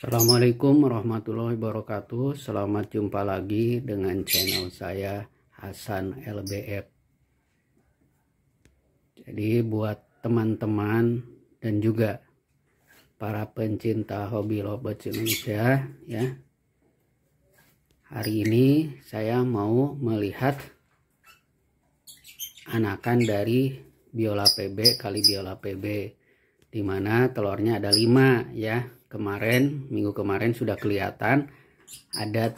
Assalamualaikum warahmatullahi wabarakatuh Selamat jumpa lagi dengan channel saya Hasan LBF Jadi buat teman-teman dan juga para pencinta hobi robot Indonesia ya Hari ini saya mau melihat anakan dari biola PB kali biola PB dimana telurnya ada 5 ya kemarin minggu kemarin sudah kelihatan ada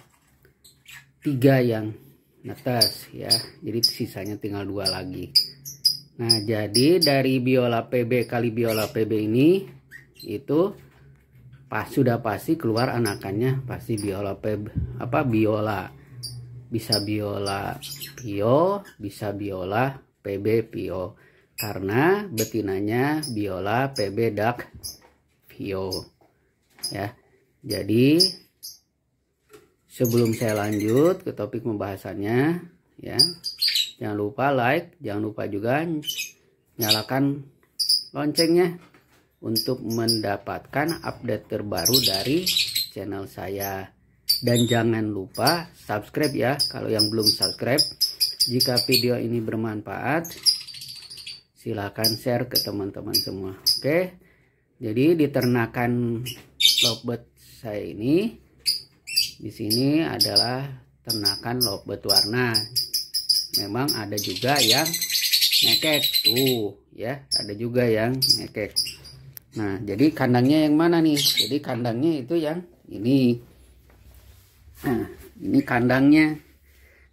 tiga yang netes ya jadi sisanya tinggal dua lagi nah jadi dari biola PB kali biola PB ini itu pas sudah pasti keluar anakannya pasti biola PB apa biola bisa biola pio bisa biola PB pio karena betinanya biola PB dak pio ya jadi sebelum saya lanjut ke topik pembahasannya ya jangan lupa like jangan lupa juga nyalakan loncengnya untuk mendapatkan update terbaru dari channel saya dan jangan lupa subscribe ya kalau yang belum subscribe jika video ini bermanfaat silahkan share ke teman-teman semua oke jadi di ternakan lovebird saya ini di sini adalah ternakan lovebird warna memang ada juga yang ngekek tuh ya ada juga yang ngekek nah jadi kandangnya yang mana nih jadi kandangnya itu yang ini nah ini kandangnya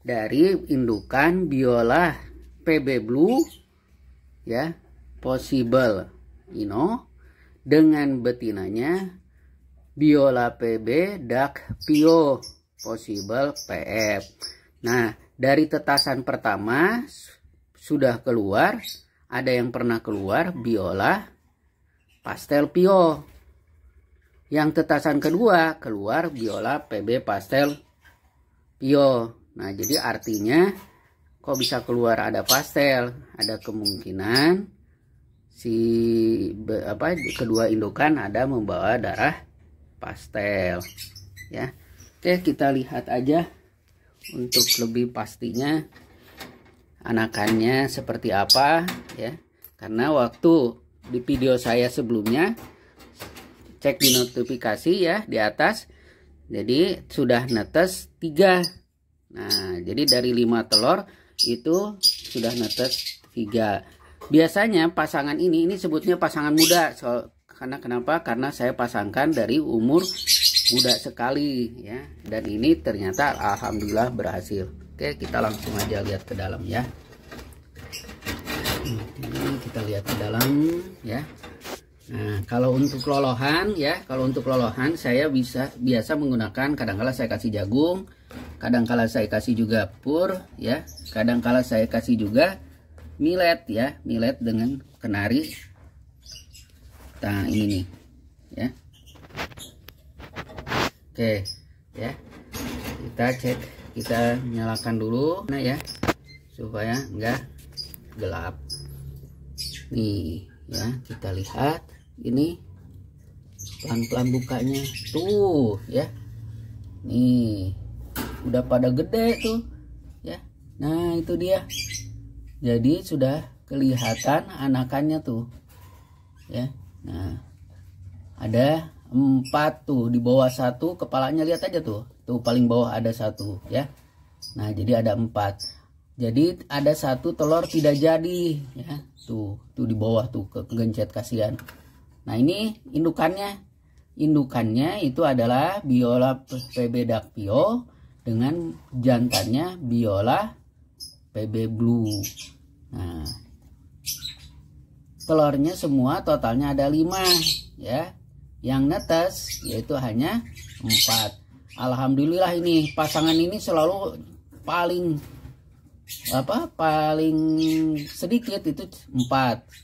dari indukan biola PB Blue ya possible you know dengan betinanya biola PB dak pio possible PF. Nah, dari tetasan pertama sudah keluar, ada yang pernah keluar biola pastel pio. Yang tetasan kedua keluar biola PB pastel pio. Nah, jadi artinya kok bisa keluar ada pastel, ada kemungkinan si apa kedua indukan ada membawa darah pastel ya oke kita lihat aja untuk lebih pastinya anakannya seperti apa ya karena waktu di video saya sebelumnya cek di notifikasi ya di atas jadi sudah netes tiga nah jadi dari 5 telur itu sudah netes tiga biasanya pasangan ini ini sebutnya pasangan muda so, karena kenapa karena saya pasangkan dari umur muda sekali ya dan ini ternyata alhamdulillah berhasil oke kita langsung aja lihat ke dalam ya ini kita lihat ke dalam ya Nah, kalau untuk lolohan ya, kalau untuk lolohan saya bisa biasa menggunakan kadangkala saya kasih jagung, kadangkala saya kasih juga pur ya, kadangkala saya kasih juga milet ya, milet dengan kenari nah ini nih ya oke ya kita cek kita nyalakan dulu nah ya supaya enggak gelap nih ya kita lihat ini pelan-pelan bukanya tuh ya nih udah pada gede tuh ya nah itu dia jadi sudah kelihatan anakannya tuh ya Nah, ada empat tuh di bawah satu kepalanya lihat aja tuh. Tuh paling bawah ada satu ya. Nah, jadi ada empat. Jadi ada satu telur tidak jadi ya. Tuh, tuh di bawah tuh kegencet kasihan. Nah, ini indukannya. Indukannya itu adalah Biola PB pio dengan jantannya Biola PB Blue. Nah, telurnya semua totalnya ada 5 ya yang netes yaitu hanya 4 Alhamdulillah ini pasangan ini selalu paling apa paling sedikit itu 4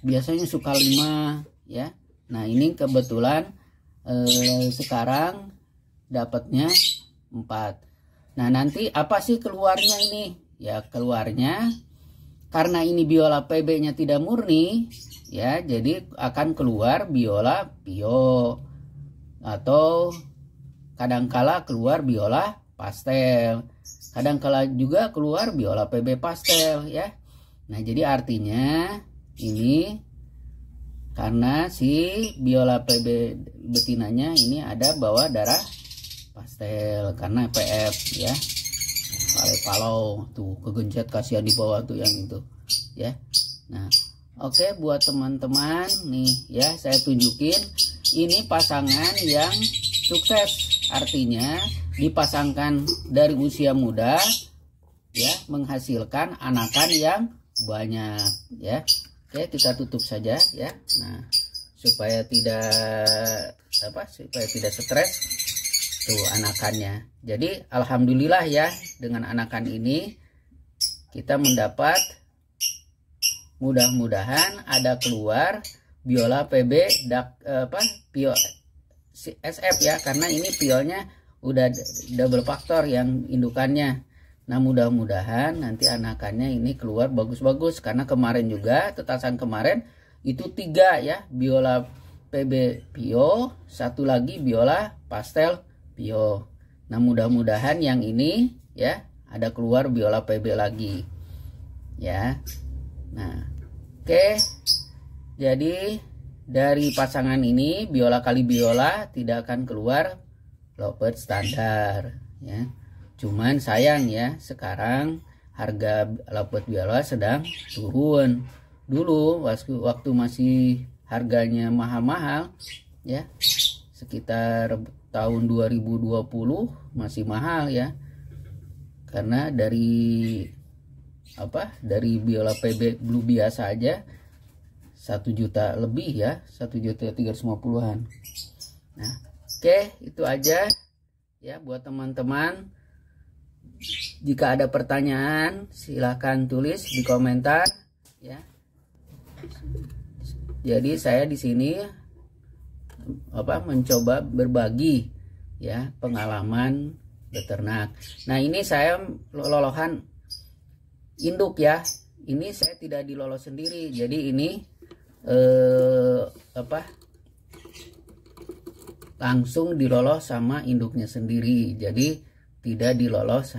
biasanya suka 5 ya Nah ini kebetulan eh, sekarang dapatnya 4 Nah nanti apa sih keluarnya ini ya keluarnya karena ini biola PB nya tidak murni ya jadi akan keluar biola bio atau kadangkala keluar biola pastel kadangkala juga keluar biola pb pastel ya nah jadi artinya ini karena si biola pb betinanya ini ada bawa darah pastel karena pf ya kalau tuh kegencet kasihan di bawah tuh yang itu ya nah Oke buat teman-teman nih ya saya tunjukin ini pasangan yang sukses artinya dipasangkan dari usia muda ya menghasilkan anakan yang banyak ya oke kita tutup saja ya nah supaya tidak apa supaya tidak stres tuh anakannya jadi alhamdulillah ya dengan anakan ini kita mendapat mudah-mudahan ada keluar biola PB dak, apa pio SF ya karena ini pionya udah double faktor yang indukannya nah mudah-mudahan nanti anakannya ini keluar bagus-bagus karena kemarin juga tetasan kemarin itu tiga ya biola PB Pio satu lagi biola pastel Pio nah mudah-mudahan yang ini ya ada keluar biola PB lagi ya Nah, oke. Okay. Jadi dari pasangan ini biola kali biola tidak akan keluar lovebird standar ya. Cuman sayang ya sekarang harga lovebird biola sedang turun. Dulu waktu masih harganya mahal-mahal ya sekitar tahun 2020 masih mahal ya karena dari apa dari biola PB blue biasa aja satu juta lebih ya satu juta tiga lima puluhan nah oke okay, itu aja ya buat teman-teman jika ada pertanyaan silahkan tulis di komentar ya jadi saya di sini apa mencoba berbagi ya pengalaman beternak. Nah ini saya lolohan induk ya ini saya tidak dilolos sendiri jadi ini eh, apa langsung dilolos sama induknya sendiri jadi tidak dilolos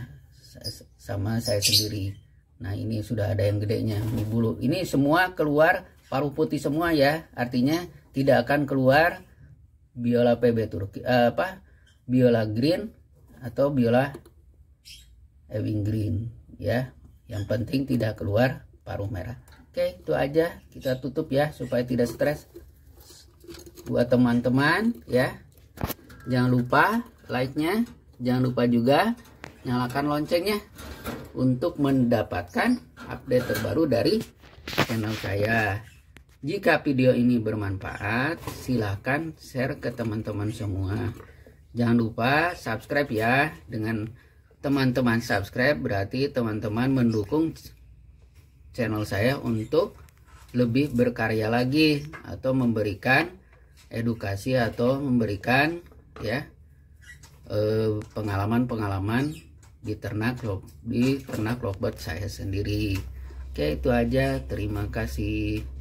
sama saya sendiri nah ini sudah ada yang gedenya ini bulu ini semua keluar paruh putih semua ya artinya tidak akan keluar biola PB Turki eh, apa biola green atau biola Ewing green ya yang penting tidak keluar paruh merah oke itu aja kita tutup ya supaya tidak stres buat teman-teman ya jangan lupa like nya jangan lupa juga nyalakan loncengnya untuk mendapatkan update terbaru dari channel saya jika video ini bermanfaat silahkan share ke teman-teman semua jangan lupa subscribe ya dengan teman-teman subscribe berarti teman-teman mendukung channel saya untuk lebih berkarya lagi atau memberikan edukasi atau memberikan ya eh, pengalaman-pengalaman di ternak di ternak lobot saya sendiri. Oke, itu aja. Terima kasih.